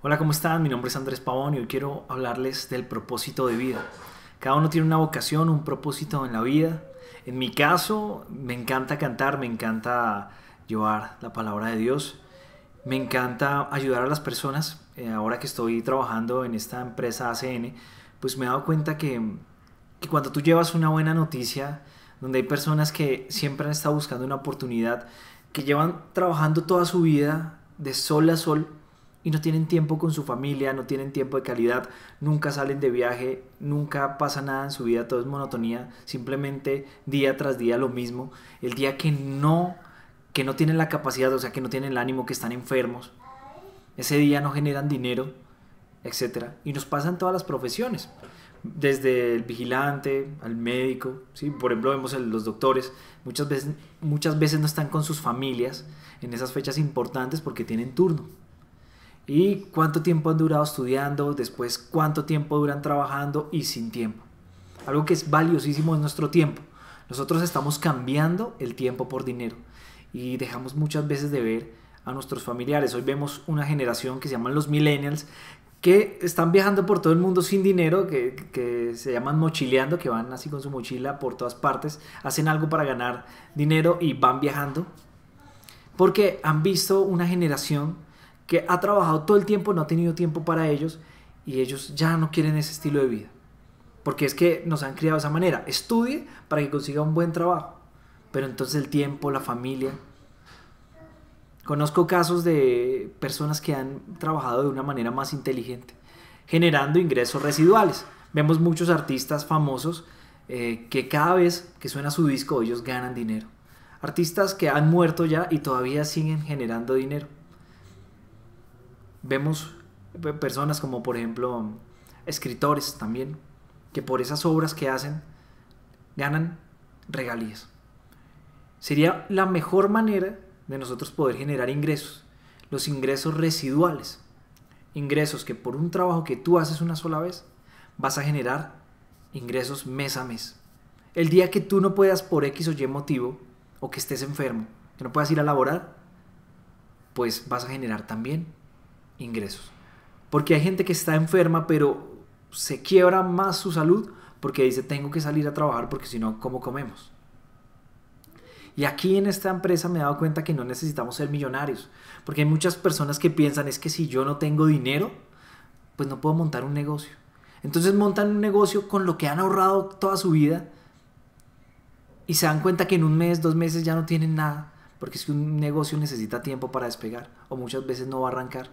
Hola, ¿cómo están? Mi nombre es Andrés Pavón y hoy quiero hablarles del propósito de vida. Cada uno tiene una vocación, un propósito en la vida. En mi caso, me encanta cantar, me encanta llevar la palabra de Dios, me encanta ayudar a las personas. Eh, ahora que estoy trabajando en esta empresa ACN, pues me he dado cuenta que, cuando tú llevas una buena noticia, donde hay personas que siempre han estado buscando una oportunidad, que llevan trabajando toda su vida de sol a sol y no tienen tiempo con su familia, no tienen tiempo de calidad, nunca salen de viaje, nunca pasa nada en su vida, todo es monotonía, simplemente día tras día lo mismo. El día que no que no tienen la capacidad, o sea, que no tienen el ánimo, que están enfermos, ese día no generan dinero, etc., y nos pasan todas las profesiones desde el vigilante al médico, ¿sí? por ejemplo vemos los doctores, muchas veces, muchas veces no están con sus familias en esas fechas importantes porque tienen turno y cuánto tiempo han durado estudiando, después cuánto tiempo duran trabajando y sin tiempo. Algo que es valiosísimo es nuestro tiempo. Nosotros estamos cambiando el tiempo por dinero y dejamos muchas veces de ver a nuestros familiares. Hoy vemos una generación que se llaman los millennials que están viajando por todo el mundo sin dinero, que, que, se llaman mochileando, que van así con su mochila por todas partes, hacen algo para ganar dinero y van viajando, porque han visto una generación que ha trabajado todo el tiempo, no ha tenido tiempo para ellos y ellos ya no quieren ese estilo de vida. Porque es que nos han criado de esa manera. Estudie para que consiga un buen trabajo. Pero entonces el tiempo, la familia. Conozco casos de personas que han trabajado de una manera más inteligente, generando ingresos residuales. Vemos muchos artistas famosos eh, que cada vez que suena su disco ellos ganan dinero. Artistas que han muerto ya y todavía siguen generando dinero. Vemos personas como por ejemplo escritores también, que por esas obras que hacen ganan regalías. Sería la mejor manera de nosotros poder generar ingresos, los ingresos residuales, ingresos que por un trabajo que tú haces una sola vez, vas a generar ingresos mes a mes. El día que tú no puedas por X o Y motivo, o que estés enfermo, que no puedas ir a laborar, pues vas a generar también ingresos. Porque hay gente que está enferma, pero se quiebra más su salud porque dice, tengo que salir a trabajar porque si no, ¿cómo comemos? Y aquí en esta empresa me he dado cuenta que no necesitamos ser millonarios, porque hay muchas personas que piensan, es que si yo no tengo dinero, pues no puedo montar un negocio. Entonces montan un negocio con lo que han ahorrado toda su vida y se dan cuenta que en un mes, dos meses ya no tienen nada, porque es que un negocio necesita tiempo para despegar o muchas veces no va a arrancar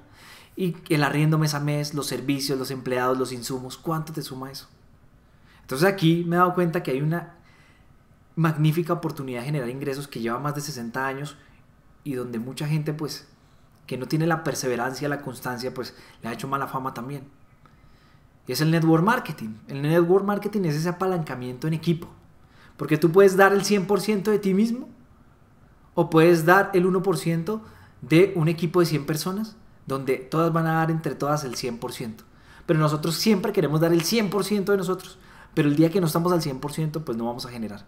y el arriendo mes a mes, los servicios, los empleados, los insumos, ¿cuánto te suma eso? Entonces aquí me he dado cuenta que hay una magnífica oportunidad de generar ingresos que lleva más de 60 años y donde mucha gente pues que no tiene la perseverancia, la constancia, pues le ha hecho mala fama también. Y es el network marketing. El network marketing es ese apalancamiento en equipo. Porque tú puedes dar el 100% de ti mismo o puedes dar el 1% de un equipo de 100 personas donde todas van a dar entre todas el 100%. Pero nosotros siempre queremos dar el 100% de nosotros. Pero el día que no estamos al 100%, pues no vamos a generar.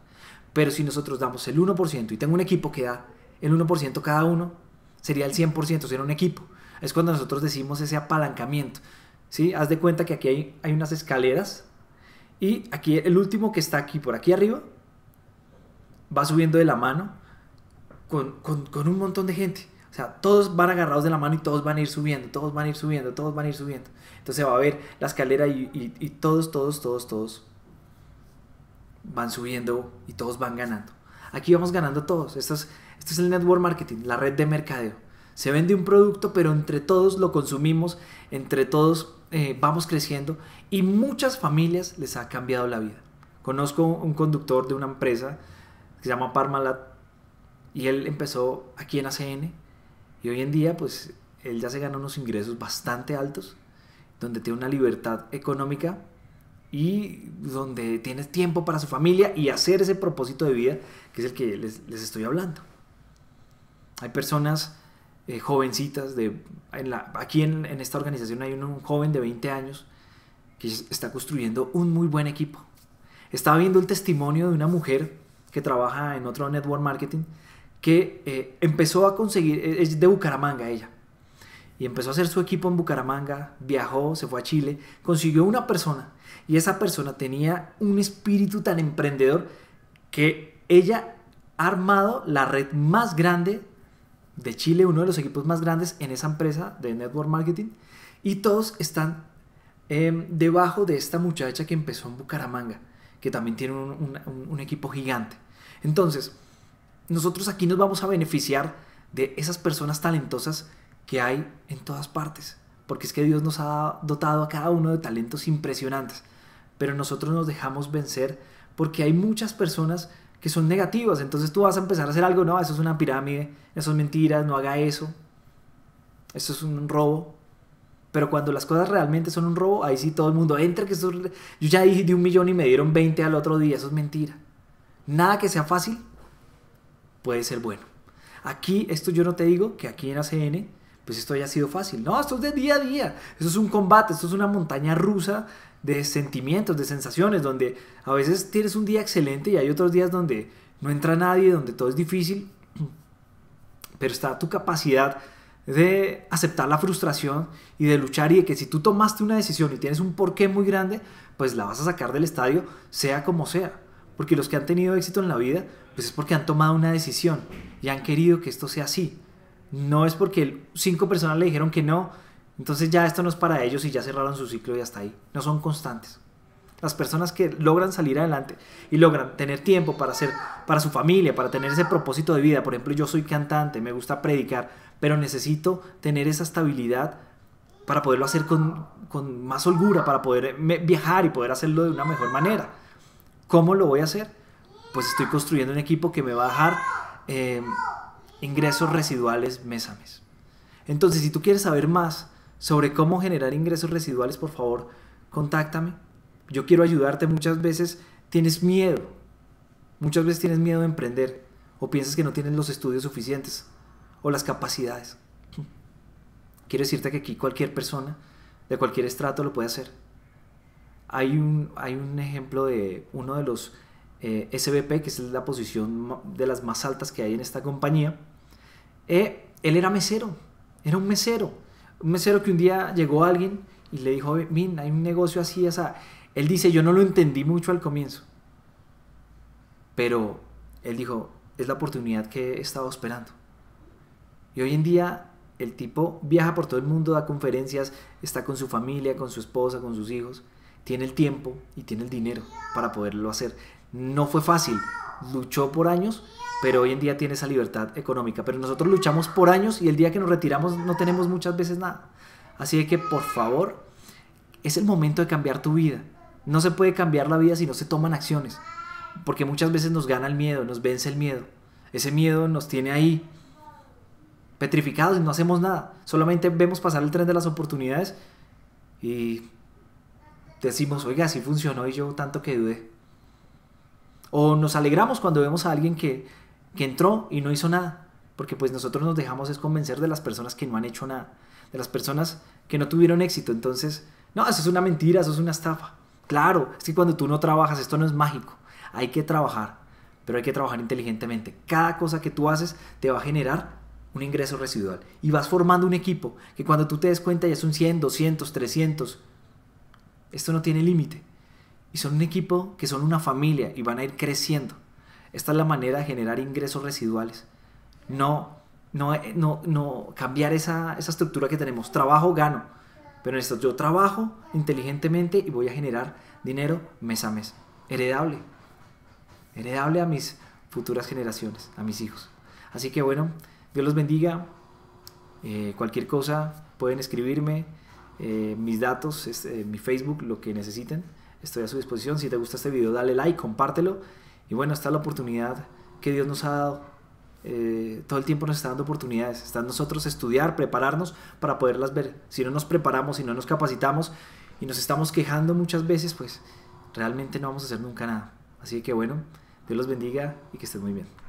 Pero si nosotros damos el 1% y tengo un equipo que da el 1% cada uno, sería el 100%, sería un equipo. Es cuando nosotros decimos ese apalancamiento. ¿sí? Haz de cuenta que aquí hay, unas escaleras y aquí el último que está aquí por aquí arriba va subiendo de la mano con un montón de gente. O sea, todos van agarrados de la mano y todos van a ir subiendo, todos van a ir subiendo, todos van a ir subiendo. Entonces va a haber la escalera y, todos, todos, todos, todos van subiendo y todos van ganando. Aquí vamos ganando todos. Esto es, es el network marketing, la red de mercadeo. Se vende un producto, pero entre todos lo consumimos, entre todos eh, vamos creciendo y muchas familias les ha cambiado la vida. Conozco un conductor de una empresa que se llama Parmalat y él empezó aquí en ACN y hoy en día, pues, él ya se gana unos ingresos bastante altos, donde tiene una libertad económica y donde tiene tiempo para su familia y hacer ese propósito de vida que es el que les, estoy hablando. Hay personas eh, jovencitas, de, aquí en, esta organización hay un, un joven de 20 años que está construyendo un muy buen equipo. Estaba viendo el testimonio de una mujer que trabaja en otro network marketing que eh, empezó a conseguir, e, es de Bucaramanga ella, y empezó a hacer su equipo en Bucaramanga, viajó, se fue a Chile, consiguió una persona y esa persona tenía un espíritu tan emprendedor que ella ha armado la red más grande de Chile, uno de los equipos más grandes en esa empresa de network marketing y todos están em, debajo de esta muchacha que empezó en Bucaramanga, que también tiene un equipo gigante. Entonces, nosotros aquí nos vamos a beneficiar de esas personas talentosas que hay en todas partes, porque es que Dios nos ha dotado a cada uno de talentos impresionantes, pero nosotros nos dejamos vencer porque hay muchas personas que son negativas, entonces tú vas a empezar a hacer algo, no, eso es una pirámide, eso es mentira no haga eso, eso es un robo, pero cuando las cosas realmente son un robo, ahí sí todo el mundo entra, que yo ya dije de un millón y me dieron 20 al otro día, eso es mentira. Nada que sea fácil puede ser bueno. Aquí, esto yo no te digo que aquí en ACN, pues esto haya sido fácil. No, esto es de día a día. Esto es un combate, esto es una montaña rusa de sentimientos, de sensaciones, donde a veces tienes un día excelente y hay otros días donde no entra nadie, donde todo es difícil, pero está tu capacidad de aceptar la frustración y de luchar y de que si tú tomaste una decisión y tienes un porqué muy grande, pues la vas a sacar del estadio, sea como sea. Porque los que han tenido éxito en la vida, pues es porque han tomado una decisión y han querido que esto sea así. No es porque cinco personas le dijeron que no, entonces ya esto no es para ellos y ya cerraron su ciclo y hasta ahí. No son constantes. Las personas que logran salir adelante y logran tener tiempo para hacer para su familia, para tener ese propósito de vida. Por ejemplo, yo soy cantante, me gusta predicar, pero necesito tener esa estabilidad para poderlo hacer con, con más holgura, para poder eh, viajar y poder hacerlo de una mejor manera. ¿Cómo lo voy a hacer? Pues estoy construyendo un equipo que me va a dejar em, ingresos residuales mes a mes. Entonces, si tú quieres saber más sobre cómo generar ingresos residuales, por favor, contáctame. Yo quiero ayudarte. Muchas veces tienes miedo. Muchas veces tienes miedo de emprender o piensas que no tienes los estudios suficientes o las capacidades. Quiero decirte que aquí cualquier persona de cualquier estrato lo puede hacer. Hay un, ejemplo de uno de los eh, SBP, que es la posición de las más altas que hay en esta compañía. Eh, él era mesero, era un mesero. Un mesero que un día llegó alguien y le dijo, Min, hay un negocio así, esa. Él dice, yo no lo entendí mucho al comienzo. Pero él dijo, es la oportunidad que he estado esperando. Y hoy en día el tipo viaja por todo el mundo, da conferencias, está con su familia, con su esposa, con sus hijos tiene el tiempo y tiene el dinero para poderlo hacer. No fue fácil, luchó por años, pero hoy en día tiene esa libertad económica. Pero nosotros luchamos por años y el día que nos retiramos no tenemos muchas veces nada. Así que por favor, es el momento de cambiar tu vida. No se puede cambiar la vida si no se toman acciones. Porque muchas veces nos gana el miedo, nos vence el miedo. Ese miedo nos tiene ahí petrificados y no hacemos nada. Solamente vemos pasar el tren de las oportunidades y decimos, oiga, si funcionó y yo tanto que dudé. O nos alegramos cuando vemos a alguien que, que entró y no hizo nada, porque pues nosotros nos dejamos es convencer de las personas que no han hecho nada, de las personas que no tuvieron éxito. Entonces, no, eso es una mentira, eso es una estafa. Claro, es que cuando tú no trabajas, esto no es mágico. Hay que trabajar, pero hay que trabajar inteligentemente. Cada cosa que tú haces te va a generar un ingreso residual y vas formando un equipo que cuando tú te des cuenta ya es un 100, 200, 300, esto no tiene límite. Y son un equipo que son una familia y van a ir creciendo. Esta es la manera de generar ingresos residuales. No, no, no, cambiar esa, estructura que tenemos. Trabajo, gano. Pero esto yo trabajo inteligentemente y voy a generar dinero mes a mes. Heredable. Heredable a mis futuras generaciones, a mis hijos. Así que bueno, Dios los bendiga. Eh, cualquier cosa pueden escribirme. Eh, mis datos, eh, mi Facebook, lo que necesiten. Estoy a su disposición. Si te gusta este video, dale like, compártelo. Y bueno, esta la oportunidad que Dios nos ha dado. Eh, todo el tiempo nos está dando oportunidades. Está nosotros estudiar, prepararnos para poderlas ver. Si no nos preparamos, si no nos capacitamos y nos estamos quejando muchas veces, pues realmente no vamos a hacer nunca nada. Así que bueno, Dios los bendiga y que estén muy bien.